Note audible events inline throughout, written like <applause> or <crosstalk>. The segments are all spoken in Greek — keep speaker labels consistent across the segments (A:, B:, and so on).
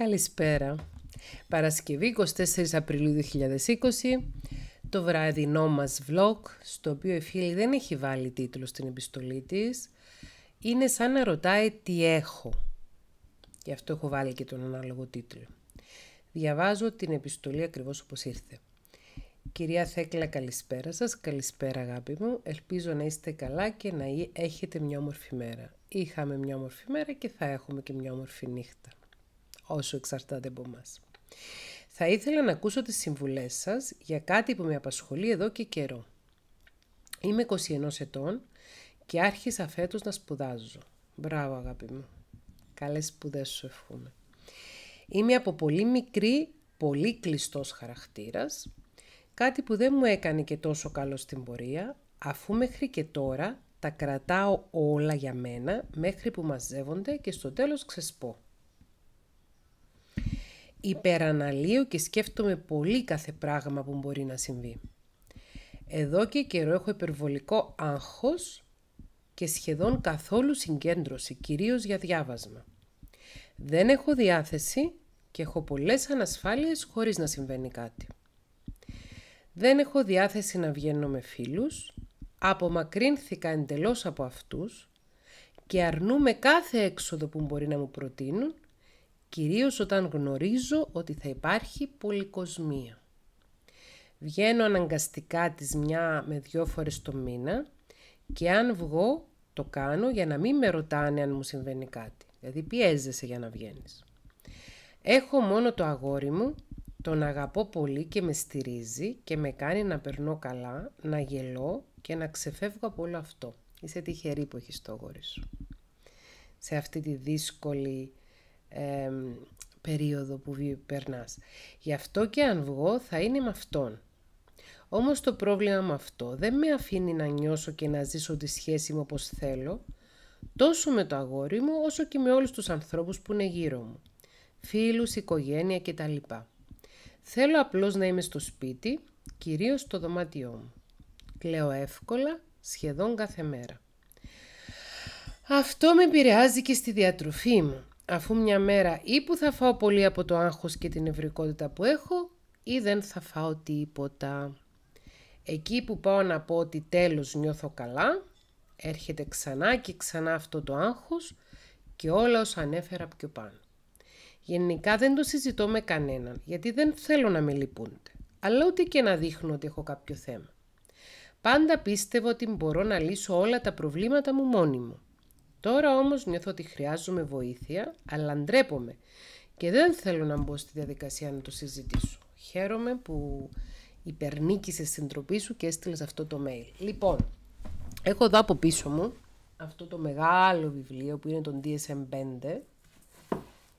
A: Καλησπέρα. Παρασκευή 24 Απριλίου 2020, το βραδινό μας vlog, στο οποίο η φίλη δεν έχει βάλει τίτλο στην επιστολή της, είναι σαν να ρωτάει τι έχω. Γι' αυτό έχω βάλει και τον ανάλογο τίτλο. Διαβάζω την επιστολή ακριβώς όπως ήρθε. Κυρία Θέκλα, καλησπέρα σας. Καλησπέρα αγάπη μου. Ελπίζω να είστε καλά και να έχετε μια όμορφη μέρα. Είχαμε μια όμορφη μέρα και θα έχουμε και μια όμορφη νύχτα όσο εξαρτάται από εμάς. Θα ήθελα να ακούσω τις συμβουλές σας για κάτι που με απασχολεί εδώ και καιρό. Είμαι 21 ετών και άρχισα φέτος να σπουδάζω. Μπράβο αγάπη μου. Καλές σπουδές σου ευχούμε. Είμαι από πολύ μικρή, πολύ κλειστός χαρακτήρας, κάτι που δεν μου έκανε και τόσο καλό στην πορεία, αφού μέχρι και τώρα τα κρατάω όλα για μένα μέχρι που μαζεύονται και στο τέλος ξεσπώ. Υπεραναλύω και σκέφτομαι πολύ κάθε πράγμα που μπορεί να συμβεί. Εδώ και καιρό έχω υπερβολικό άγχος και σχεδόν καθόλου συγκέντρωση, κυρίως για διάβασμα. Δεν έχω διάθεση και έχω πολλές ανασφάλειες χωρίς να συμβαίνει κάτι. Δεν έχω διάθεση να βγαίνω με φίλους, απομακρύνθηκα εντελώς από αυτούς και αρνούμε κάθε έξοδο που μπορεί να μου προτείνουν κυρίως όταν γνωρίζω ότι θα υπάρχει πολυκοσμία. Βγαίνω αναγκαστικά τις μια με δυο φορές το μήνα και αν βγω το κάνω για να μην με ρωτάνε αν μου συμβαίνει κάτι. Δηλαδή πιέζεσαι για να βγαίνεις. Έχω μόνο το αγόρι μου, τον αγαπώ πολύ και με στηρίζει και με κάνει να περνώ καλά, να γελώ και να ξεφεύγω από όλο αυτό. Είσαι τυχερή που έχεις το αγόρι σου. Σε αυτή τη δύσκολη περίοδο που περνάς. Γι' αυτό και αν βγω θα είναι με αυτόν. Όμως το πρόβλημα με αυτό δεν με αφήνει να νιώσω και να ζήσω τη σχέση μου όπως θέλω, τόσο με το αγόρι μου όσο και με όλους τους ανθρώπους που είναι γύρω μου. Φίλους, οικογένεια κτλ. Θέλω απλώς να είμαι στο σπίτι, κυρίως στο δωμάτιό μου. Κλαίω εύκολα, σχεδόν κάθε μέρα. Αυτό με επηρεάζει και στη διατροφή μου αφού μια μέρα ή που θα φάω πολύ από το άγχος και την ευρικότητα που έχω ή δεν θα φάω τίποτα. Εκεί που πάω να πω ότι τέλος νιώθω καλά, έρχεται ξανά και ξανά αυτό το άγχος και όλα όσα ανέφερα πιο πάνω. Γενικά δεν το συζητώ με κανέναν, γιατί δεν θέλω να με λυπούνται, αλλά ούτε και να δείχνω ότι έχω κάποιο θέμα. Πάντα πίστευα ότι μπορώ να λύσω όλα τα προβλήματα μου μόνη μου. Τώρα όμως νιώθω ότι χρειάζομαι βοήθεια, αλλά ντρέπομαι και δεν θέλω να μπω στη διαδικασία να το συζητήσω. Χαίρομαι που υπερνίκησες στην τροπή σου και έστειλες αυτό το mail. Λοιπόν, έχω εδώ από πίσω μου αυτό το μεγάλο βιβλίο που είναι το DSM-5.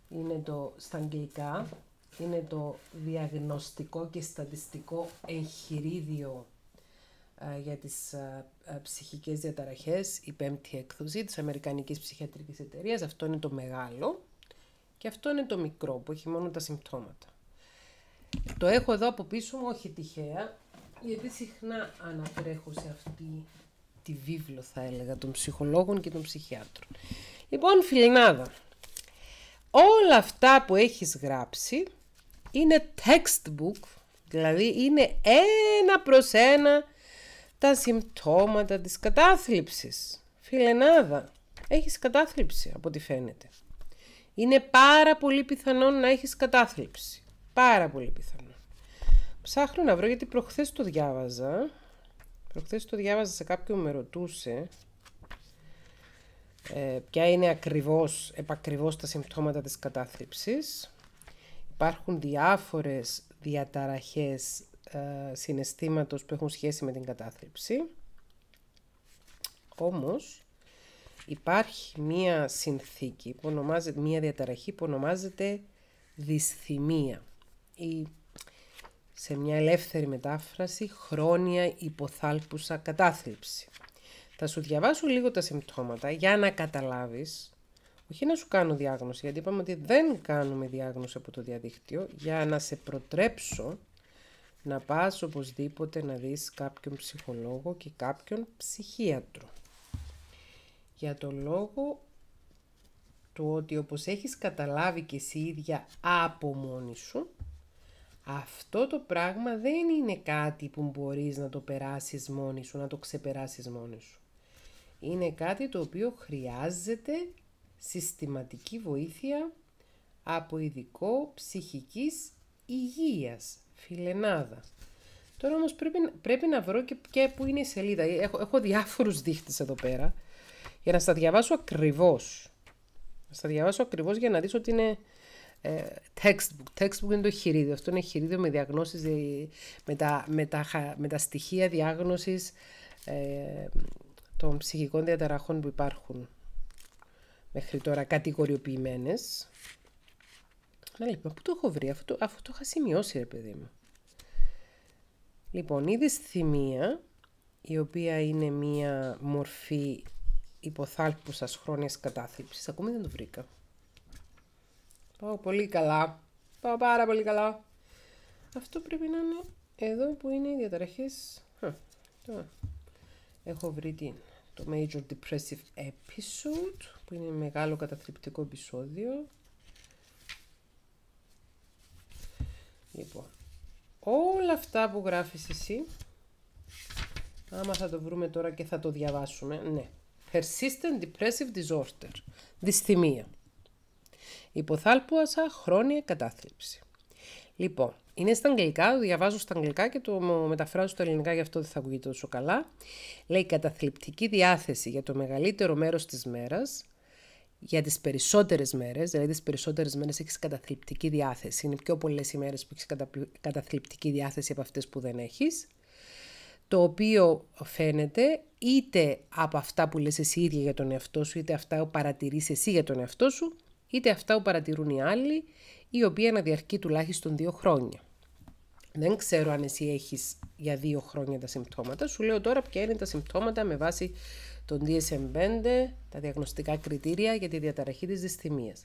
A: Είναι το στα αγγλικά, είναι το διαγνωστικό και στατιστικό εγχειρίδιο ε, για τις ε, ε, ψυχικές διαταραχές, η πέμπτη έκδοση της Αμερικανικής Ψυχιατρικής Εταιρείας. Αυτό είναι το μεγάλο και αυτό είναι το μικρό που έχει μόνο τα συμπτώματα. Το έχω εδώ από πίσω μου, όχι τυχαία, γιατί συχνά ανατρέχω σε αυτή τη βίβλο, θα έλεγα, των ψυχολόγων και των ψυχιάτρων. Λοιπόν, Φιλινάδα, όλα αυτά που έχεις γράψει είναι textbook, δηλαδή είναι ένα προς ένα τα συμπτώματα της κατάθλιψης. Φιλενάδα, έχεις κατάθλιψη από ό,τι φαίνεται. Είναι πάρα πολύ πιθανό να έχεις κατάθλιψη. Πάρα πολύ πιθανό. Ψάχνω να βρω γιατί προχθές το διάβαζα. Προχθές το διάβαζα σε κάποιον με ρωτούσε ε, ποια είναι ακριβώς, επακριβώς τα συμπτώματα της κατάθλιψης. Υπάρχουν διάφορες διαταραχές ε, συναισθήματος που έχουν σχέση με την κατάθλιψη. Όμως υπάρχει μία συνθήκη, που ονομάζεται, μία διαταραχή που ονομάζεται δυσθυμία ή σε μια ελεύθερη μετάφραση χρόνια υποθάλπουσα κατάθλιψη. Θα σου διαβάσω λίγο τα συμπτώματα για να καταλάβεις, όχι να σου κάνω διάγνωση, γιατί είπαμε ότι δεν κάνουμε διάγνωση από το διαδίκτυο, για να σε προτρέψω να πας οπωσδήποτε να δεις κάποιον ψυχολόγο και κάποιον ψυχίατρο. Για τον λόγο του ότι όπως έχεις καταλάβει και εσύ ίδια από μόνη σου, αυτό το πράγμα δεν είναι κάτι που μπορείς να το περάσεις μόνη σου, να το ξεπεράσεις μόνη σου. Είναι κάτι το οποίο χρειάζεται συστηματική βοήθεια από ειδικό ψυχικής υγείας Φιλενάδα. Τώρα όμως πρέπει, πρέπει να βρω και, πού είναι η σελίδα. Έχω, έχω διάφορους δείχτες εδώ πέρα για να στα διαβάσω ακριβώς. Να στα διαβάσω ακριβώς για να δεις ότι είναι ε, textbook. Textbook είναι το χειρίδιο. Αυτό είναι χειρίδιο με διαγνώσεις, ε, με τα, με τα, στοιχεία διάγνωσης ε, των ψυχικών διαταραχών που υπάρχουν μέχρι τώρα κατηγοριοποιημένες. Να λοιπόν, πού το έχω βρει, αυτό, το, αφού το είχα σημειώσει ρε παιδί μου. Λοιπόν, η δυσθυμία, η οποία είναι μία μορφή υποθάλπουσας χρόνιας κατάθλιψης, ακόμη δεν το βρήκα. Πάω πολύ καλά. Πάω πάρα πολύ καλά. Αυτό πρέπει να είναι εδώ που είναι οι διαταραχές. Έχω βρει το Major Depressive Episode, που είναι μεγάλο καταθλιπτικό επεισόδιο. Λοιπόν, όλα αυτά που γράφεις εσύ, άμα θα το βρούμε τώρα και θα το διαβάσουμε, ναι. Persistent Depressive Disorder, δυσθυμία. Υποθάλπουασα χρόνια κατάθλιψη. Λοιπόν, είναι στα αγγλικά, το διαβάζω στα αγγλικά και το μεταφράζω στα ελληνικά, γι' αυτό δεν θα ακούγεται τόσο καλά. Λέει καταθλιπτική διάθεση για το μεγαλύτερο μέρος της μέρας, για τις περισσότερες μέρες, δηλαδή τις περισσότερες μέρες έχεις καταθλιπτική διάθεση. Είναι πιο πολλές οι μέρες που έχεις καταθλιπτική διάθεση από αυτές που δεν έχεις. Το οποίο φαίνεται είτε από αυτά που λες εσύ ίδια για τον εαυτό σου, είτε αυτά που παρατηρείς εσύ για τον εαυτό σου, είτε αυτά που παρατηρούν οι άλλοι, η οποία να διαρκεί τουλάχιστον δύο χρόνια. Δεν ξέρω αν εσύ έχεις για δύο χρόνια τα συμπτώματα. Σου λέω τώρα ποια είναι τα συμπτώματα με βάση τον DSM-5, τα διαγνωστικά κριτήρια για τη διαταραχή της δυσθυμίας.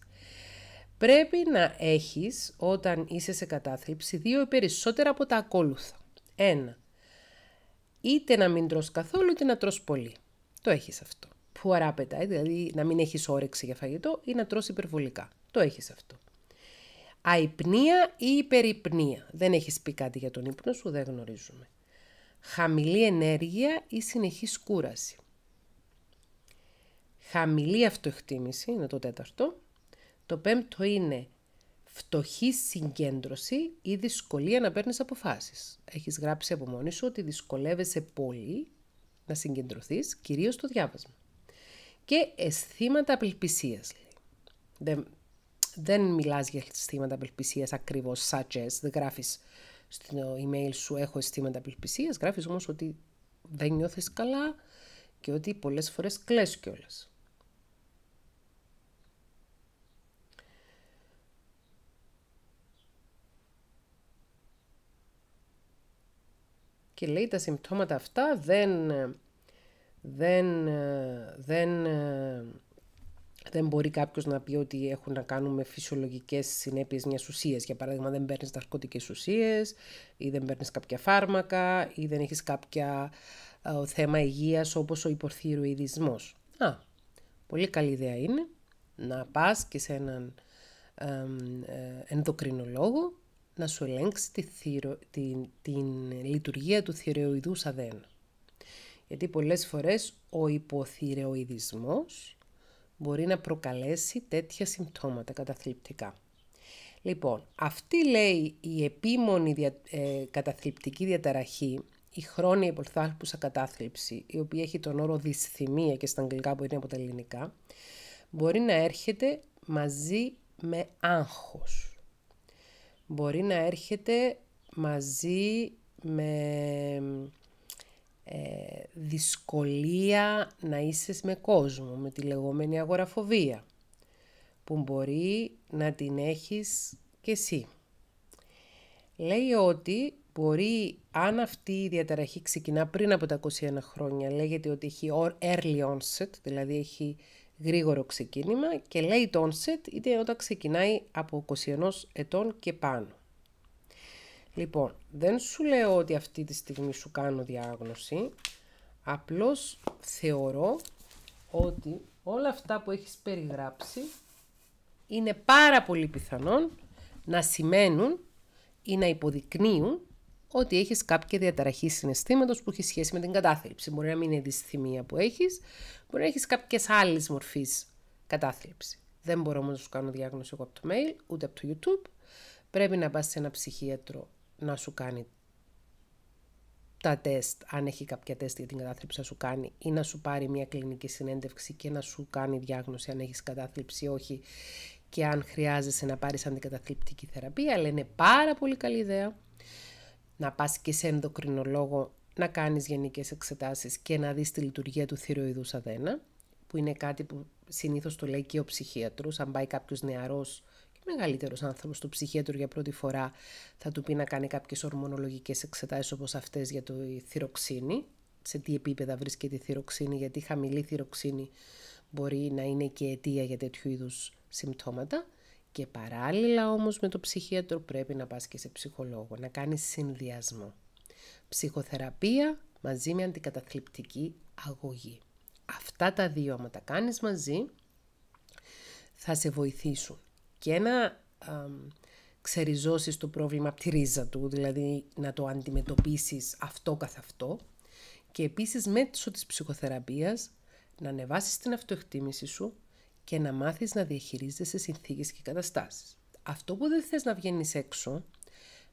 A: Πρέπει να έχεις, όταν είσαι σε κατάθλιψη, δύο ή περισσότερα από τα ακόλουθα. Ένα, είτε να μην τρως καθόλου, είτε να τρως πολύ. Το έχεις αυτό. Που αράπετα, ε, δηλαδή να μην έχεις όρεξη για φαγητό ή να τρως υπερβολικά. Το έχεις αυτό. Αϊπνία ή υπερυπνία. Δεν έχεις πει κάτι για τον ύπνο σου, δεν γνωρίζουμε. Χαμηλή ενέργεια ή συνεχής κούραση. Χαμηλή αυτοεκτίμηση είναι το τέταρτο. Το πέμπτο είναι φτωχή συγκέντρωση ή δυσκολία να παίρνεις αποφάσεις. Έχεις γράψει από μόνη σου ότι δυσκολεύεσαι πολύ να συγκεντρωθείς, κυρίως στο διάβασμα. Και αισθήματα απελπισίας. Δεν, δεν μιλάς για αισθήματα απελπισίας ακριβώς, such as, δεν γράφεις στο email σου έχω αισθήματα απελπισίας, γράφεις όμως ότι δεν νιώθεις καλά και ότι πολλές φορές κλαις κιόλας. και λέει τα συμπτώματα αυτά δεν, ε, δεν, ε, δεν, ε, δεν μπορεί κάποιος να πει ότι έχουν να κάνουν με φυσιολογικές συνέπειες μιας ουσίας. Για παράδειγμα, δεν παίρνεις ναρκωτικές ουσίες, ή δεν παίρνεις κάποια φάρμακα, ή δεν έχεις κάποια θέμα υγείας όπως ο υποθυροειδισμό. Α, πολύ καλή ιδέα είναι να πας και σε έναν ενδοκρινολόγο να σου ελέγξει τη την... λειτουργία του θηρεοειδούς αδέν. Γιατί πολλές φορές ο υποθυρεοειδισμός μπορεί να προκαλέσει τέτοια συμπτώματα καταθλιπτικά. Λοιπόν, αυτή λέει η επίμονη ε, καταθλιπτική διαταραχή, η χρόνια υπολθάλπουσα κατάθλιψη, η οποία έχει τον όρο δυσθυμία και στα αγγλικά που είναι από τα ελληνικά, μπορεί να έρχεται μαζί με άγχος μπορεί να έρχεται μαζί με ε, δυσκολία να είσαι με κόσμο, με τη λεγόμενη αγοραφοβία, που μπορεί να την έχεις και εσύ. Λέει ότι μπορεί, αν αυτή η διαταραχή ξεκινά πριν από τα 21 χρόνια, λέγεται ότι έχει early onset, δηλαδή έχει γρήγορο ξεκίνημα και late onset είτε όταν ξεκινάει από 21 ετών και πάνω. Λοιπόν, δεν σου λέω ότι αυτή τη στιγμή σου κάνω διάγνωση, απλώς θεωρώ ότι όλα αυτά που έχεις περιγράψει είναι πάρα πολύ πιθανόν να σημαίνουν ή να υποδεικνύουν ότι έχεις κάποια διαταραχή συναισθήματος που έχει σχέση με την κατάθλιψη. Μπορεί να μην είναι δυσθυμία που έχεις, μπορεί να έχεις κάποιες άλλες μορφής κατάθλιψη. Δεν μπορώ όμως να σου κάνω διάγνωση εγώ από το mail, ούτε από το YouTube. Πρέπει να πας σε ένα ψυχίατρο να σου κάνει τα τεστ, αν έχει κάποια τεστ για την κατάθλιψη να σου κάνει ή να σου πάρει μια κλινική συνέντευξη και να σου κάνει διάγνωση αν έχεις κατάθλιψη ή όχι και αν χρειάζεσαι να πάρεις αντικαταθλιπτική θεραπεία, αλλά είναι πάρα πολύ καλή ιδέα να πας και σε ενδοκρινολόγο να κάνεις γενικές εξετάσεις και να δεις τη λειτουργία του θηροειδούς αδένα, που είναι κάτι που συνήθως το λέει και ο ψυχίατρος. Αν πάει κάποιος νεαρός και μεγαλύτερος άνθρωπος στο ψυχίατρο για πρώτη φορά, θα του πει να κάνει κάποιες ορμονολογικές εξετάσεις όπως αυτές για το θηροξίνη, σε τι επίπεδα βρίσκεται η θηροξίνη, γιατί η χαμηλή θηροξίνη μπορεί να είναι και αιτία για τέτοιου είδους συμπτώματα. Και παράλληλα όμως με το ψυχίατρο πρέπει να πας και σε ψυχολόγο, να κάνεις συνδυασμό. Ψυχοθεραπεία μαζί με αντικαταθλιπτική αγωγή. Αυτά τα δύο, άμα τα κάνεις μαζί, θα σε βοηθήσουν. Και να ξεριζώσεις το πρόβλημα από τη ρίζα του, δηλαδή να το αντιμετωπίσεις αυτό καθ' αυτό. Και επίσης μέσω της ψυχοθεραπείας να ανεβάσεις την αυτοεκτίμηση σου, και να μάθεις να διαχειρίζεσαι συνθήκες και καταστάσεις. Αυτό που δεν θες να βγαίνεις έξω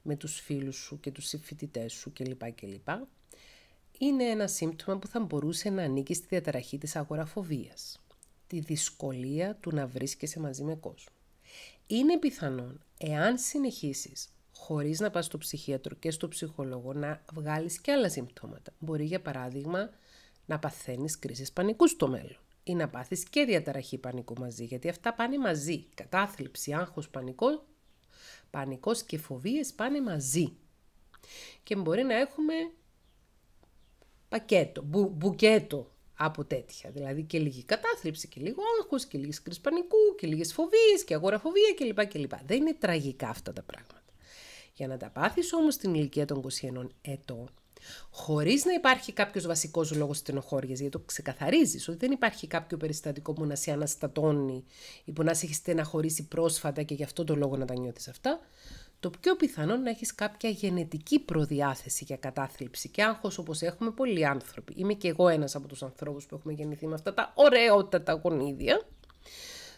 A: με τους φίλους σου και τους συμφοιτητές σου κλπ. κλπ είναι ένα σύμπτωμα που θα μπορούσε να ανήκει στη διαταραχή της αγοραφοβίας. Τη δυσκολία του να βρίσκεσαι μαζί με κόσμο. Είναι πιθανόν, εάν συνεχίσεις χωρίς να πας στο ψυχίατρο και στο ψυχολόγο, να βγάλεις και άλλα συμπτώματα. Μπορεί, για παράδειγμα, να παθαίνεις κρίσεις πανικού στο μέλλον ή να πάθεις και διαταραχή πανικού μαζί, γιατί αυτά πάνε μαζί. Κατάθλιψη, άγχος πανικό, πανικός και φοβίες πάνε μαζί. Και μπορεί να έχουμε πακέτο, μπουκέτο από τέτοια. Δηλαδή και λίγη κατάθλιψη και λίγο άγχος και λίγη κρυσπανικού πανικού και λίγες φοβίες και αγοραφοβία κλπ. κλπ. Δεν είναι τραγικά αυτά τα πράγματα. Για να τα πάθεις όμως στην ηλικία των 21 ετών, χωρίς να υπάρχει κάποιος βασικός λόγος στενοχώριας, γιατί το ξεκαθαρίζεις ότι δεν υπάρχει κάποιο περιστατικό που να σε αναστατώνει ή που να σε έχει στεναχωρήσει πρόσφατα και γι' αυτό το λόγο να τα νιώθεις αυτά, το πιο πιθανό να έχεις κάποια γενετική προδιάθεση για κατάθλιψη και άγχος όπως έχουμε πολλοί άνθρωποι. Είμαι και εγώ ένας από τους ανθρώπους που έχουμε γεννηθεί με αυτά τα ωραιότατα γονίδια,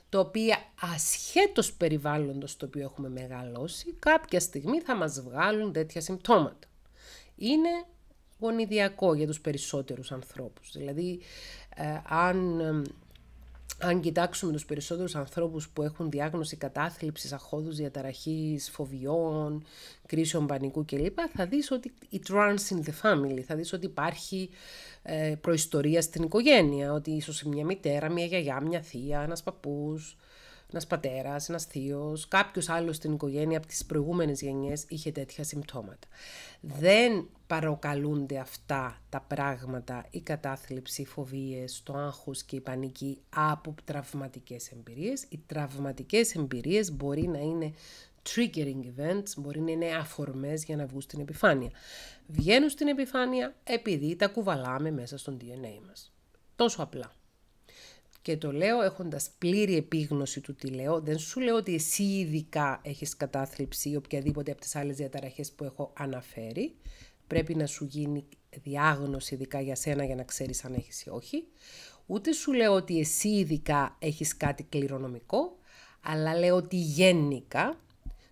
A: το οποία ασχέτως περιβάλλοντος το οποίο έχουμε μεγαλώσει, κάποια στιγμή θα μας βγάλουν τέτοια συμπτώματα. Είναι γονιδιακό για τους περισσότερους ανθρώπους. Δηλαδή, ε, αν, αν κοιτάξουμε τους περισσότερους ανθρώπους που έχουν διάγνωση κατάθλιψης, αχώδους διαταραχής, φοβιών, κρίσεων πανικού κλπ, θα δεις ότι η trans in the family, θα δεις ότι υπάρχει ε, προϊστορία στην οικογένεια, ότι ίσως μια μητέρα, μια γιαγιά, μια θεία, ένας παππούς, ένας πατέρας, ένας θείος, κάποιος άλλος στην οικογένεια από τις προηγούμενες γενιές είχε τέτοια συμπτώματα. Δεν παροκαλούνται αυτά τα πράγματα, η κατάθλιψη, οι φοβίες, το άγχος και η πανική από τραυματικές εμπειρίες. Οι τραυματικές εμπειρίες μπορεί να είναι triggering events, μπορεί να είναι αφορμές για να βγουν στην επιφάνεια. Βγαίνουν στην επιφάνεια επειδή τα κουβαλάμε μέσα στον DNA μας. Τόσο απλά. Και το λέω έχοντας πλήρη επίγνωση του τι λέω. Δεν σου λέω ότι εσύ ειδικά έχεις κατάθλιψη ή οποιαδήποτε από τις άλλες διαταραχές που έχω αναφέρει. Πρέπει να σου γίνει διάγνωση ειδικά για σένα για να ξέρεις αν έχεις ή όχι. Ούτε σου λέω ότι εσύ ειδικά έχεις κάτι κληρονομικό, αλλά λέω ότι γενικά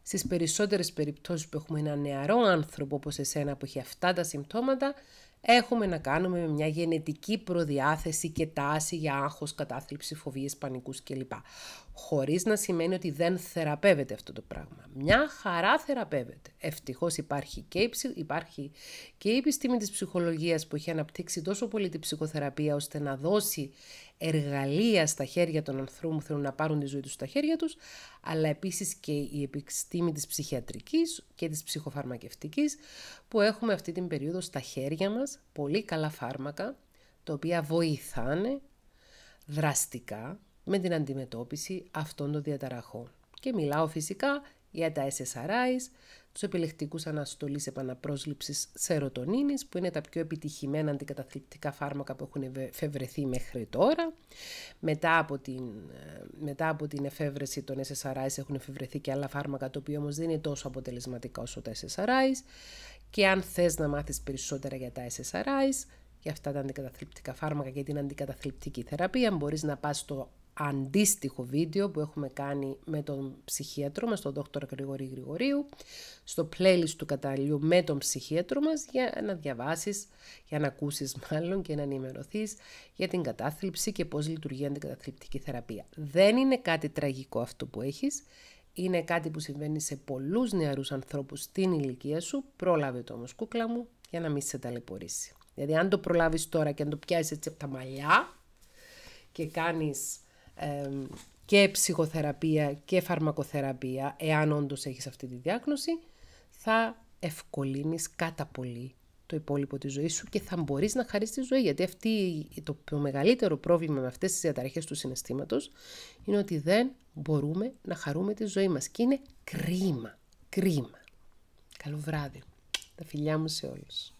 A: Στις περισσότερες περιπτώσεις που έχουμε ένα νεαρό άνθρωπο όπως εσένα που έχει αυτά τα συμπτώματα, έχουμε να κάνουμε με μια γενετική προδιάθεση και τάση για άγχος, κατάθλιψη, φοβίες, πανικούς κλπ. Χωρίς να σημαίνει ότι δεν θεραπεύεται αυτό το πράγμα. Μια χαρά θεραπεύεται. Ευτυχώς υπάρχει και η, υπάρχει και η επιστήμη της ψυχολογίας που έχει αναπτύξει τόσο πολύ την ψυχοθεραπεία ώστε να δώσει εργαλεία στα χέρια των ανθρώπων που θέλουν να πάρουν τη ζωή τους στα χέρια τους, αλλά επίσης και η επιστήμη της ψυχιατρικής και της ψυχοφαρμακευτικής, που έχουμε αυτή την περίοδο στα χέρια μας πολύ καλά φάρμακα, τα οποία βοηθάνε δραστικά με την αντιμετώπιση αυτών των διαταραχών. Και μιλάω φυσικά για τα SSRIs, τους επιλεκτικούς αναστολής επαναπρόσληψης σερωτονίνης, που είναι τα πιο επιτυχημένα αντικαταθλιπτικά φάρμακα που έχουν εφευρεθεί μέχρι τώρα. Μετά από την, μετά από την εφεύρεση των SSRIs έχουν εφευρεθεί και άλλα φάρμακα, το οποίο όμως δεν είναι τόσο αποτελεσματικά όσο τα SSRIs. Και αν θες να μάθεις περισσότερα για τα SSRIs, για αυτά τα αντικαταθλιπτικά φάρμακα και την αντικαταθλιπτική θεραπεία, μπορείς να πας στο αντίστοιχο βίντεο που έχουμε κάνει με τον ψυχίατρο μας, τον δόκτωρα Γρηγορή Γρηγορίου, στο playlist του καταλλιού με τον ψυχίατρο μας για να διαβάσεις, για να ακούσεις <laughs> μάλλον και να ενημερωθείς για την κατάθλιψη και πώς λειτουργεί η αντικαταθλιπτική θεραπεία. Δεν είναι κάτι τραγικό αυτό που έχεις, είναι κάτι που συμβαίνει σε πολλούς νεαρούς ανθρώπους στην ηλικία σου, πρόλαβε το όμως κούκλα μου για να μην σε ταλαιπωρήσει. Δηλαδή αν το προλάβεις τώρα και αν το πιάσεις έτσι από τα μαλλιά και κάνεις και ψυχοθεραπεία και φαρμακοθεραπεία, εάν όντως έχεις αυτή τη διάγνωση, θα ευκολύνεις κατά πολύ το υπόλοιπο της ζωής σου και θα μπορείς να χαρείς τη ζωή. Γιατί αυτή, το, μεγαλύτερο πρόβλημα με αυτές τις διαταραχές του συναισθήματος είναι ότι δεν μπορούμε να χαρούμε τη ζωή μας. Και είναι κρίμα, κρίμα. Καλό βράδυ. Τα φιλιά μου σε όλους.